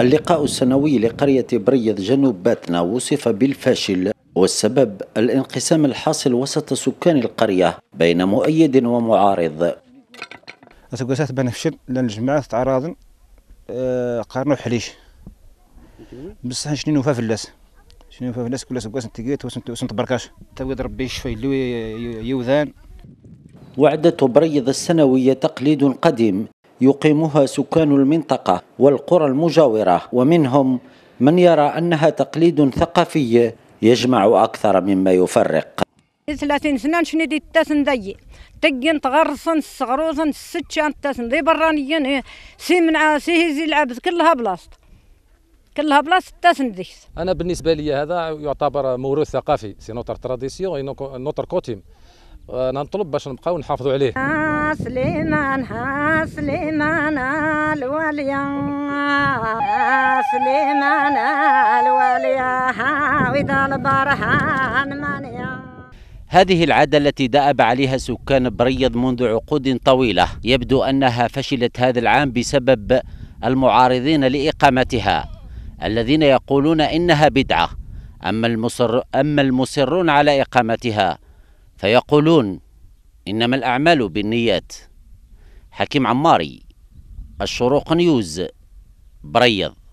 اللقاء السنوي لقرية بريض جنوب باتنا وصف بالفاشل والسبب الانقسام الحاصل وسط سكان القرية بين مؤيد ومعارض تقاسات بنفشل لان الجماعة تعراضن آه، قارنو حليش بس شنو نوفا فلاس شنو نوفا فلاس كل سكاس تقيت وسنت بركاش تبغي ربي يشفي يوذان وعدة بريض السنوية تقليد قديم يقيمها سكان المنطقة والقرى المجاورة ومنهم من يرى أنها تقليد ثقافي يجمع أكثر مما يفرق 30 سنة شنو دي تاسن داي تقين تغرصن صغروصن ستشان تاسن دي برانيين سي من سي هزي العبد كلها بلاصت كلها تاسن تاسنديس انا بالنسبه لي هذا يعتبر موروث ثقافي سي نوتر تراديسيون نوتر كوتيم نطلب باش نبقاو نحافظوا عليه آه، سليمان الواليا سليمان الواليا وإذا البرهان مانيا هذه العادة التي دأب عليها سكان بريض منذ عقود طويلة يبدو أنها فشلت هذا العام بسبب المعارضين لإقامتها الذين يقولون إنها بدعة أما, المصر أما المصرون على إقامتها فيقولون إنما الأعمال بالنيات حكيم عماري الشروق نيوز بريض